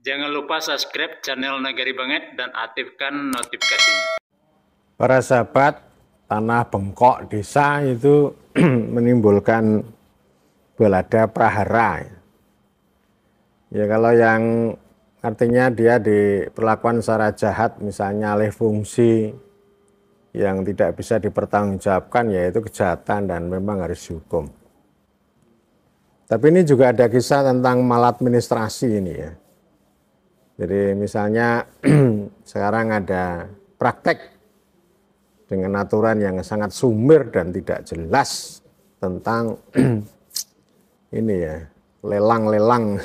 Jangan lupa subscribe channel Nagari Banget dan aktifkan notifikasinya. Para sahabat, tanah bengkok desa itu menimbulkan belada prahara. Ya kalau yang artinya dia diperlakukan secara jahat misalnya alih fungsi yang tidak bisa dipertanggungjawabkan yaitu kejahatan dan memang harus dihukum. Tapi ini juga ada kisah tentang maladministrasi ini ya. Jadi misalnya sekarang ada praktek dengan aturan yang sangat sumir dan tidak jelas tentang ini ya lelang-lelang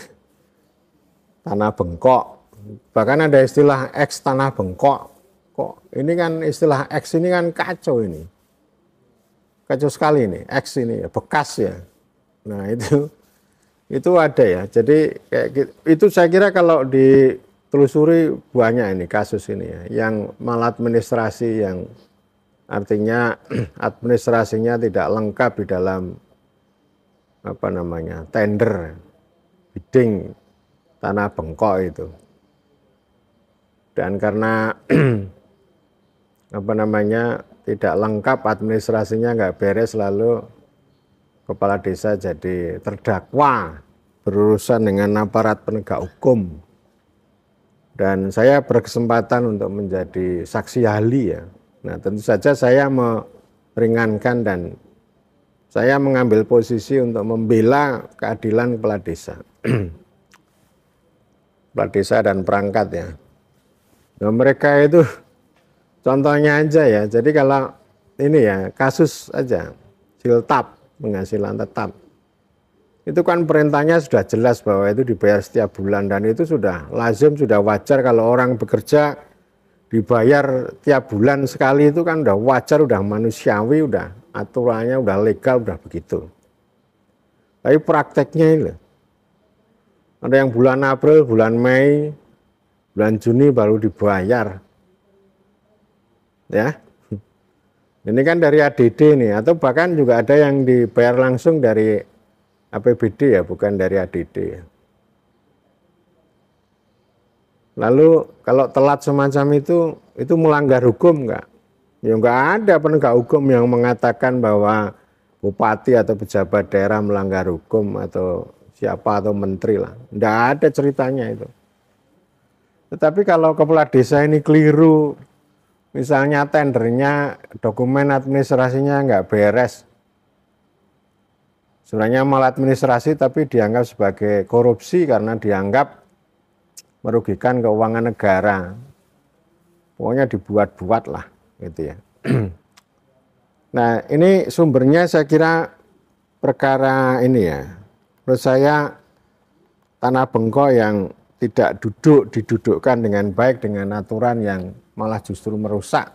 tanah bengkok. Bahkan ada istilah X tanah bengkok. Kok ini kan istilah X ini kan kacau ini. Kacau sekali ini, X ini ya, bekas ya. Nah, itu itu ada ya. Jadi kayak gitu. itu saya kira kalau di telusuri banyak ini kasus ini ya, yang maladministrasi yang artinya administrasinya tidak lengkap di dalam apa namanya tender bidding tanah bengkok itu dan karena apa namanya tidak lengkap administrasinya nggak beres lalu kepala desa jadi terdakwa berurusan dengan aparat penegak hukum dan saya berkesempatan untuk menjadi saksi ahli ya. Nah tentu saja saya meringankan dan saya mengambil posisi untuk membela keadilan kepala desa. kepala desa dan perangkat ya. Nah mereka itu contohnya aja ya, jadi kalau ini ya kasus aja, siltap penghasilan tetap itu kan perintahnya sudah jelas bahwa itu dibayar setiap bulan dan itu sudah lazim sudah wajar kalau orang bekerja dibayar tiap bulan sekali itu kan udah wajar udah manusiawi udah aturannya udah legal udah begitu tapi prakteknya itu ada yang bulan April bulan Mei bulan Juni baru dibayar ya ini kan dari ADD nih atau bahkan juga ada yang dibayar langsung dari APBD ya, bukan dari ADD ya. Lalu kalau telat semacam itu, itu melanggar hukum nggak? Ya nggak ada penegak hukum yang mengatakan bahwa bupati atau pejabat daerah melanggar hukum atau siapa atau menteri lah. Nggak ada ceritanya itu. Tetapi kalau kepala desa ini keliru, misalnya tendernya, dokumen administrasinya nggak beres, sebenarnya maladministrasi tapi dianggap sebagai korupsi karena dianggap merugikan keuangan negara. Pokoknya dibuat-buat lah gitu ya. nah ini sumbernya saya kira perkara ini ya. Menurut saya tanah bengkok yang tidak duduk didudukkan dengan baik dengan aturan yang malah justru merusak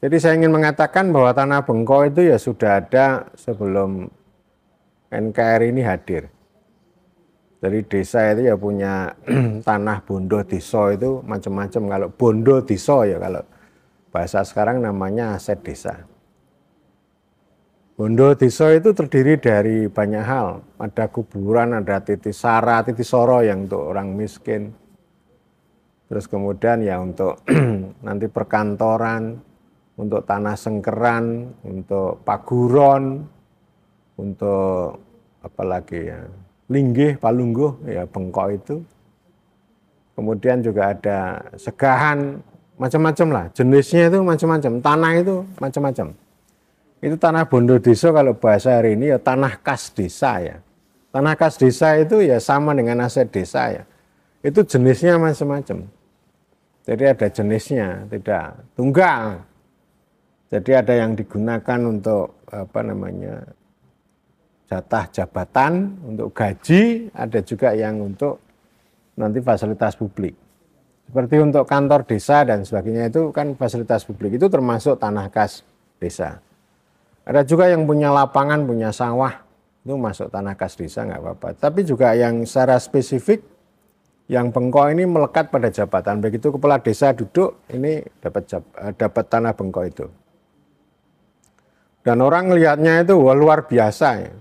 jadi saya ingin mengatakan bahwa tanah bengkok itu ya sudah ada sebelum NKRI ini hadir. Jadi desa itu ya punya tanah bondo diso itu macam-macam. Kalau bondo diso ya kalau bahasa sekarang namanya aset desa. Bondo diso itu terdiri dari banyak hal. Ada kuburan, ada titisara, soro yang untuk orang miskin. Terus kemudian ya untuk nanti perkantoran, untuk tanah sengkeran, untuk paguron, untuk apalagi ya, linggih, palungguh, ya bengkok itu. Kemudian juga ada segahan, macam-macam lah. Jenisnya itu macam-macam, tanah itu macam-macam. Itu tanah bondo desa kalau bahasa hari ini ya tanah kas desa ya. Tanah kas desa itu ya sama dengan aset desa ya. Itu jenisnya macam-macam. Jadi ada jenisnya, tidak tunggal. Jadi ada yang digunakan untuk apa namanya jatah jabatan untuk gaji, ada juga yang untuk nanti fasilitas publik. Seperti untuk kantor desa dan sebagainya itu kan fasilitas publik itu termasuk tanah kas desa. Ada juga yang punya lapangan, punya sawah, itu masuk tanah kas desa nggak apa-apa. Tapi juga yang secara spesifik yang bengkok ini melekat pada jabatan. Begitu kepala desa duduk, ini dapat eh, dapat tanah bengkok itu. Dan orang melihatnya itu wah, luar biasa ya.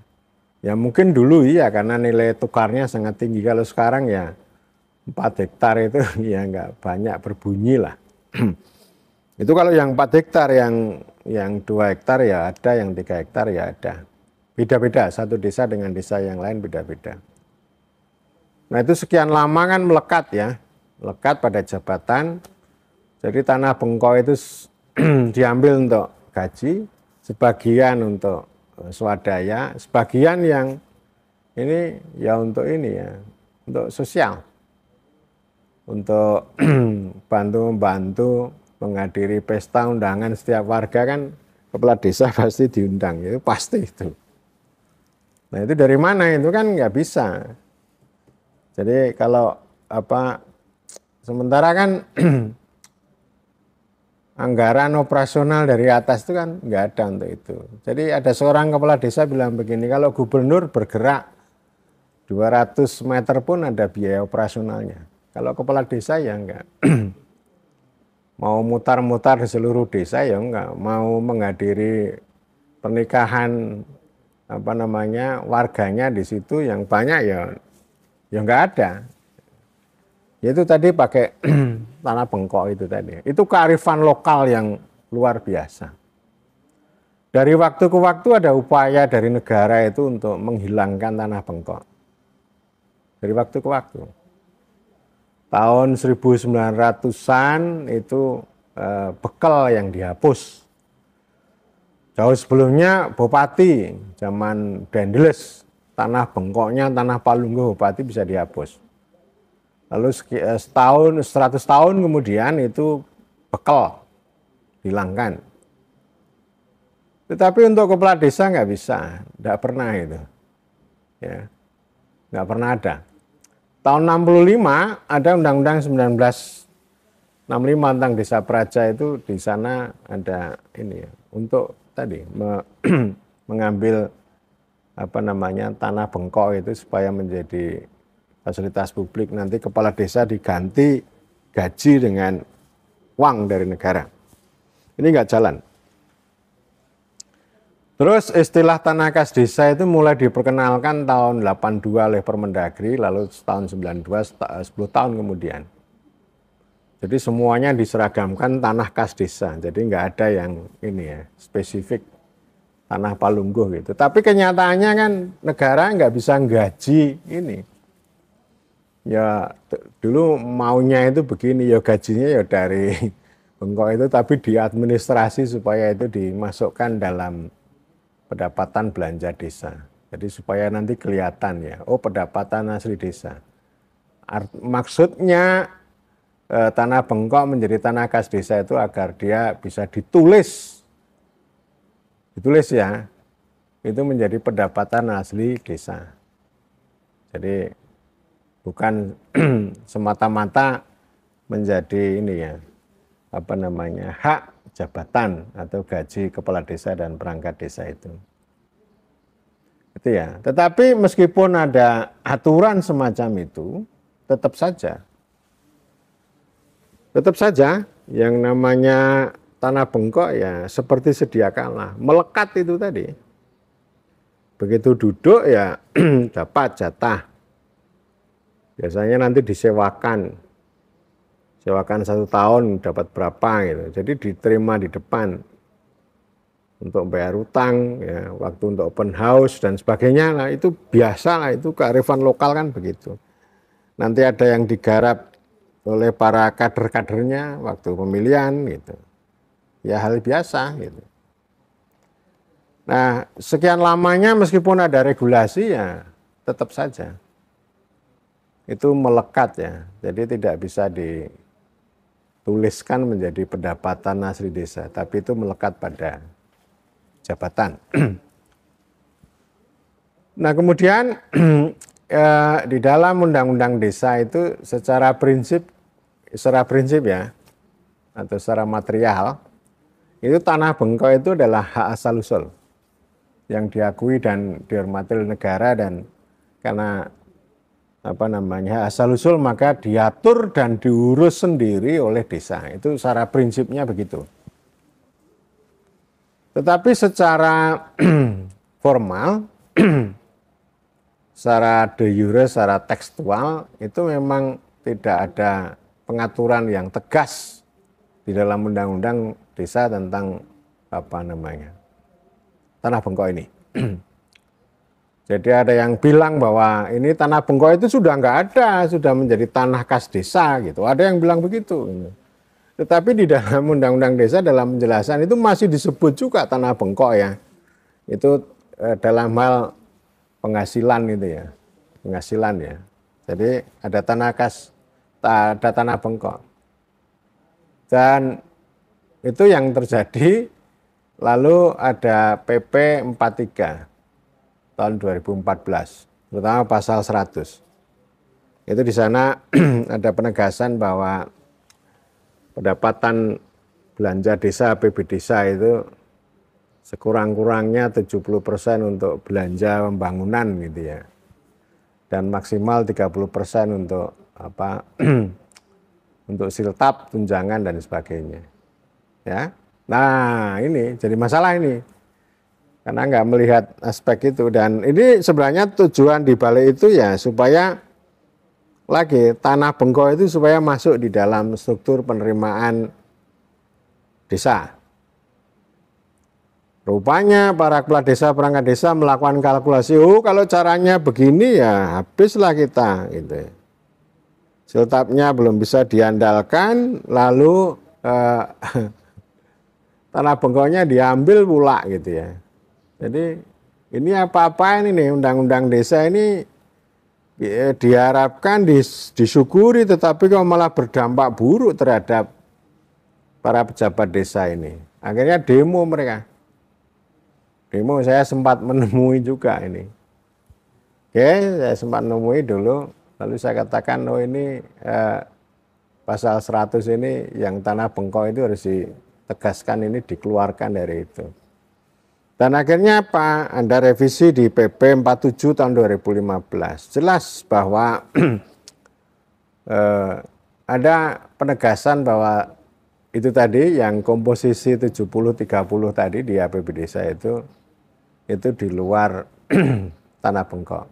Ya mungkin dulu iya karena nilai tukarnya sangat tinggi. Kalau sekarang ya 4 hektar itu ya nggak banyak berbunyi lah. itu kalau yang 4 hektar yang yang 2 hektar ya ada, yang 3 hektar ya ada. Beda-beda satu desa dengan desa yang lain beda-beda. Nah itu sekian lama kan melekat ya, lekat pada jabatan. Jadi tanah bengkok itu diambil untuk gaji, sebagian untuk eh, swadaya, sebagian yang ini ya untuk ini ya, untuk sosial. Untuk bantu-membantu menghadiri pesta undangan setiap warga kan kepala desa pasti diundang, ya itu pasti itu. Nah itu dari mana itu kan nggak bisa. Jadi kalau apa sementara kan anggaran operasional dari atas itu kan nggak ada untuk itu. Jadi ada seorang kepala desa bilang begini, kalau gubernur bergerak 200 meter pun ada biaya operasionalnya. Kalau kepala desa ya enggak. Mau mutar-mutar di seluruh desa ya enggak. Mau menghadiri pernikahan apa namanya warganya di situ yang banyak ya ya enggak ada. Yaitu tadi pakai tanah bengkok itu tadi. Itu kearifan lokal yang luar biasa. Dari waktu ke waktu ada upaya dari negara itu untuk menghilangkan tanah bengkok. Dari waktu ke waktu. Tahun 1900-an itu eh, bekal yang dihapus. Jauh sebelumnya Bupati zaman Dendeles, tanah bengkoknya, tanah palunggu Bupati bisa dihapus. Lalu eh, setahun, 100 tahun kemudian itu bekal hilangkan. Tetapi untuk kepala desa nggak bisa, nggak pernah itu. Ya, nggak pernah ada. Tahun 65 ada Undang-Undang 1965 tentang desa Praja itu di sana ada ini ya, untuk tadi me mengambil apa namanya tanah bengkok itu supaya menjadi fasilitas publik nanti kepala desa diganti gaji dengan uang dari negara. Ini nggak jalan. Terus istilah tanah kas desa itu mulai diperkenalkan tahun 82 oleh Permendagri, lalu tahun 92, 10 eh, tahun kemudian. Jadi semuanya diseragamkan tanah kas desa, jadi nggak ada yang ini ya, spesifik tanah palungguh gitu. Tapi kenyataannya kan negara nggak bisa gaji ini, ya dulu maunya itu begini ya gajinya ya dari bengkok itu tapi diadministrasi supaya itu dimasukkan dalam pendapatan belanja desa. Jadi supaya nanti kelihatan ya, oh pendapatan asli desa. Art, maksudnya eh, tanah bengkok menjadi tanah khas desa itu agar dia bisa ditulis. Ditulis ya. Itu menjadi pendapatan asli desa. Jadi bukan semata-mata menjadi ini ya apa namanya hak jabatan atau gaji kepala desa dan perangkat desa itu. Itu ya. Tetapi meskipun ada aturan semacam itu, tetap saja tetap saja yang namanya tanah bengkok ya seperti sedia kala, melekat itu tadi. Begitu duduk ya dapat jatah Biasanya nanti disewakan. Sewakan satu tahun dapat berapa gitu. Jadi diterima di depan untuk bayar utang, ya, waktu untuk open house dan sebagainya. Nah itu biasa lah itu kearifan lokal kan begitu. Nanti ada yang digarap oleh para kader-kadernya waktu pemilihan gitu. Ya hal biasa gitu. Nah, sekian lamanya meskipun ada regulasi ya tetap saja itu melekat ya. Jadi tidak bisa dituliskan menjadi pendapatan asli desa, tapi itu melekat pada jabatan. nah kemudian ya, di dalam undang-undang desa itu secara prinsip, secara prinsip ya, atau secara material, itu tanah bengkok itu adalah hak asal usul yang diakui dan dihormati oleh negara dan karena apa namanya asal usul maka diatur dan diurus sendiri oleh desa itu secara prinsipnya begitu tetapi secara formal secara de jure secara tekstual itu memang tidak ada pengaturan yang tegas di dalam undang-undang desa tentang apa namanya tanah bengkok ini Jadi ada yang bilang bahwa ini tanah bengkok itu sudah nggak ada, sudah menjadi tanah khas desa gitu. Ada yang bilang begitu. Tetapi di dalam undang-undang desa dalam penjelasan itu masih disebut juga tanah bengkok ya. Itu eh, dalam hal penghasilan itu ya, penghasilan ya. Jadi ada tanah khas, ada tanah bengkok. Dan itu yang terjadi. Lalu ada PP 43 tahun 2014, terutama pasal 100. Itu di sana ada penegasan bahwa pendapatan belanja desa PB desa itu sekurang-kurangnya 70% untuk belanja pembangunan gitu ya. Dan maksimal 30% untuk apa? untuk siltap, tunjangan dan sebagainya. Ya. Nah, ini jadi masalah ini karena nggak melihat aspek itu dan ini sebenarnya tujuan di balik itu ya supaya lagi tanah bengkok itu supaya masuk di dalam struktur penerimaan desa. Rupanya para kepala desa perangkat desa melakukan kalkulasi, oh kalau caranya begini ya habislah kita gitu. Siltapnya belum bisa diandalkan, lalu eh, tanah bengkoknya diambil pula gitu ya jadi ini apa-apa ini nih undang-undang desa ini eh, diharapkan disyukuri tetapi kok malah berdampak buruk terhadap para pejabat desa ini. Akhirnya demo mereka. Demo saya sempat menemui juga ini. Oke, saya sempat menemui dulu. Lalu saya katakan, oh ini eh, pasal 100 ini yang tanah bengkok itu harus ditegaskan ini dikeluarkan dari itu. Dan akhirnya apa? Anda revisi di PP 47 tahun 2015. Jelas bahwa eh, ada penegasan bahwa itu tadi yang komposisi 70-30 tadi di APBD saya itu itu di luar tanah bengkok.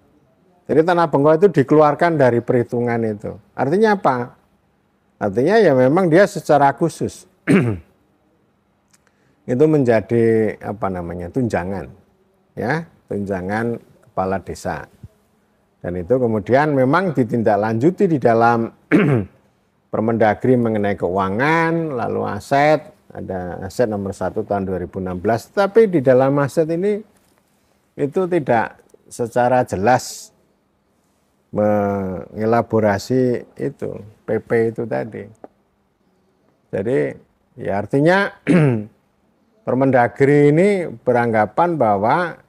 Jadi tanah bengkok itu dikeluarkan dari perhitungan itu. Artinya apa? Artinya ya memang dia secara khusus itu menjadi apa namanya tunjangan ya tunjangan kepala desa dan itu kemudian memang ditindaklanjuti di dalam Permendagri mengenai keuangan lalu aset ada aset nomor satu tahun 2016 tapi di dalam aset ini itu tidak secara jelas mengelaborasi itu PP itu tadi jadi ya artinya Permendagri ini beranggapan bahwa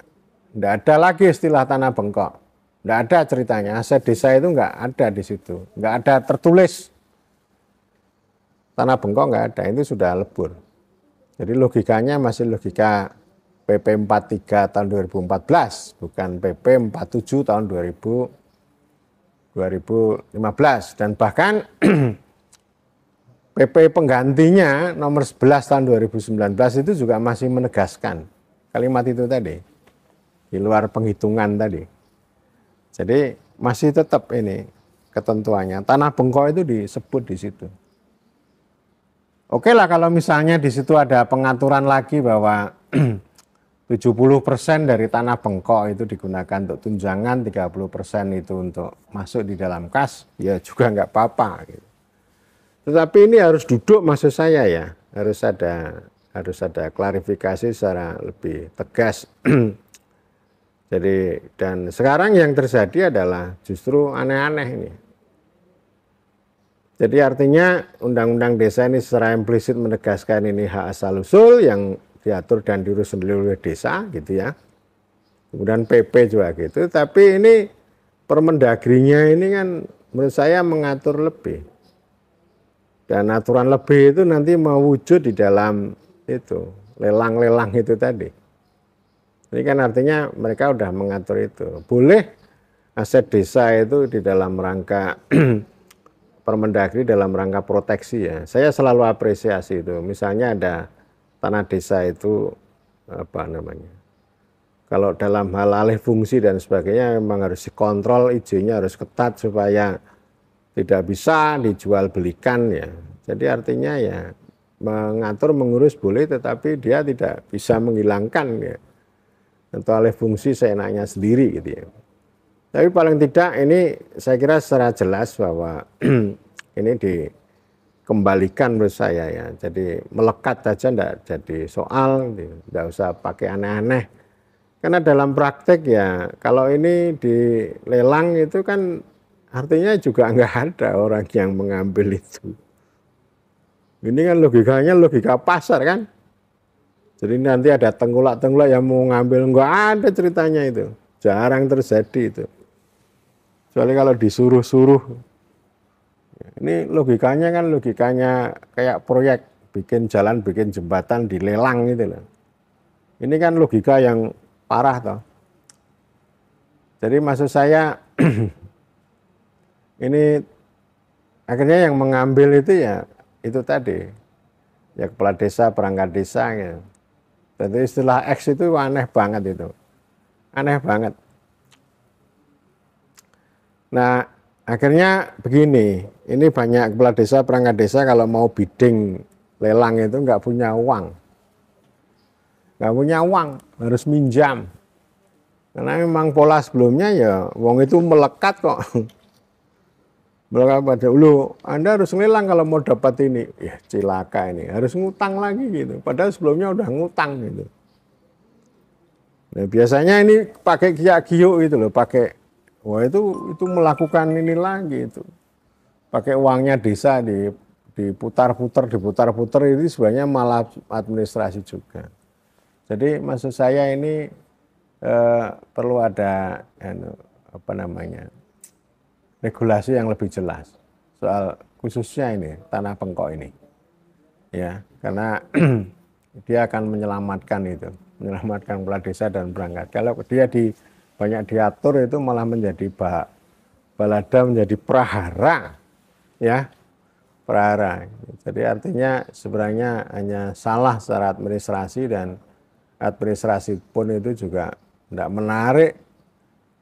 tidak ada lagi istilah tanah bengkok. Tidak ada ceritanya, aset desa itu nggak ada di situ. Nggak ada tertulis. Tanah bengkok nggak ada, itu sudah lebur. Jadi logikanya masih logika PP 43 tahun 2014, bukan PP 47 tahun 2000, 2015. Dan bahkan PP penggantinya nomor 11 tahun 2019 itu juga masih menegaskan kalimat itu tadi di luar penghitungan tadi. Jadi masih tetap ini ketentuannya. Tanah bengkok itu disebut di situ. Oke lah kalau misalnya di situ ada pengaturan lagi bahwa 70% dari tanah bengkok itu digunakan untuk tunjangan, 30% itu untuk masuk di dalam kas, ya juga nggak apa-apa gitu. Tetapi ini harus duduk maksud saya ya, harus ada harus ada klarifikasi secara lebih tegas. Jadi dan sekarang yang terjadi adalah justru aneh-aneh ini. Jadi artinya undang-undang desa ini secara implisit menegaskan ini hak asal usul yang diatur dan diurus sendiri oleh desa gitu ya. Kemudian PP juga gitu, tapi ini Permendagrinya ini kan menurut saya mengatur lebih. Dan aturan lebih itu nanti mewujud di dalam itu, lelang-lelang itu tadi. Ini kan artinya mereka sudah mengatur itu. Boleh aset desa itu di dalam rangka Permendagri dalam rangka proteksi ya. Saya selalu apresiasi itu. Misalnya ada tanah desa itu apa namanya? Kalau dalam hal alih fungsi dan sebagainya memang harus dikontrol izinnya harus ketat supaya tidak bisa dijual belikan ya. Jadi artinya ya mengatur mengurus boleh tetapi dia tidak bisa menghilangkan ya tentu oleh fungsi seenaknya sendiri gitu ya. Tapi paling tidak ini saya kira secara jelas bahwa ini dikembalikan menurut saya ya. Jadi melekat saja tidak jadi soal, tidak usah pakai aneh-aneh. Karena dalam praktek ya kalau ini dilelang itu kan Artinya juga nggak ada orang yang mengambil itu. Ini kan logikanya logika pasar kan. Jadi nanti ada tengkulak-tengkulak yang mau ngambil, nggak ada ceritanya itu. Jarang terjadi itu. Soalnya kalau disuruh-suruh, ini logikanya kan logikanya kayak proyek bikin jalan, bikin jembatan, dilelang gitu loh. Ini kan logika yang parah toh. Jadi maksud saya ini akhirnya yang mengambil itu ya itu tadi ya kepala desa perangkat desa gitu. Ya. Tentu istilah X itu aneh banget itu aneh banget nah akhirnya begini ini banyak kepala desa perangkat desa kalau mau bidding lelang itu nggak punya uang nggak punya uang harus minjam karena memang pola sebelumnya ya uang itu melekat kok Mereka pada ulu Anda harus ngelang kalau mau dapat ini. Ya cilaka ini, harus ngutang lagi gitu. Padahal sebelumnya udah ngutang gitu. Nah, biasanya ini pakai kiak kiu itu loh, pakai wah itu itu melakukan ini lagi itu. Pakai uangnya desa di diputar-putar, diputar-putar ini sebenarnya malah administrasi juga. Jadi maksud saya ini eh, perlu ada anu, apa namanya regulasi yang lebih jelas soal khususnya ini tanah pengkok ini ya karena dia akan menyelamatkan itu menyelamatkan kepala desa dan berangkat kalau dia di banyak diatur itu malah menjadi bak balada menjadi prahara ya prahara jadi artinya sebenarnya hanya salah secara administrasi dan administrasi pun itu juga tidak menarik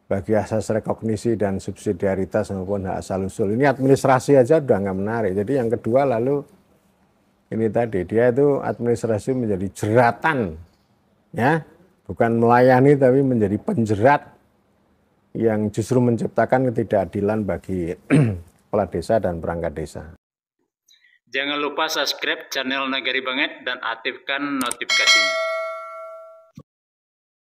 bagi asas rekognisi dan subsidiaritas maupun hak asal usul. Ini administrasi aja udah nggak menarik. Jadi yang kedua lalu ini tadi dia itu administrasi menjadi jeratan, ya bukan melayani tapi menjadi penjerat yang justru menciptakan ketidakadilan bagi kepala desa dan perangkat desa. Jangan lupa subscribe channel Nagari Banget dan aktifkan notifikasinya.